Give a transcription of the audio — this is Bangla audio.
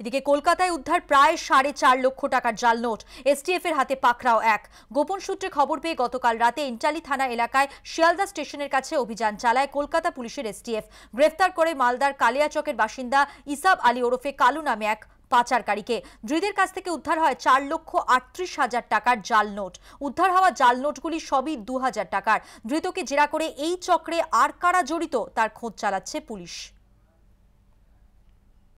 এদিকে কলকাতায় উদ্ধার প্রায় সাড়ে চার লক্ষ টাকার জাল নোট এসটিএফ এর হাতে পাকরাও এক গোপন সূত্রে খবর পেয়ে গতকাল রাতে ইন্টালি থানা এলাকায় শিয়ালদা স্টেশনের কাছে অভিযান চালায় কলকাতা পুলিশের এসটিএফ গ্রেফতার করে মালদার কালিয়াচকের বাসিন্দা ইসাব আলী ওরফে কালু নামে এক পাচারকারীকে ধৃতের কাছ থেকে উদ্ধার হয় চার লক্ষ আটত্রিশ হাজার টাকার জাল নোট উদ্ধার হওয়া জাল নোটগুলি সবই দু হাজার টাকার ধৃতকে জেরা করে এই চক্রে আর কারা জড়িত তার খোঁজ চালাচ্ছে পুলিশ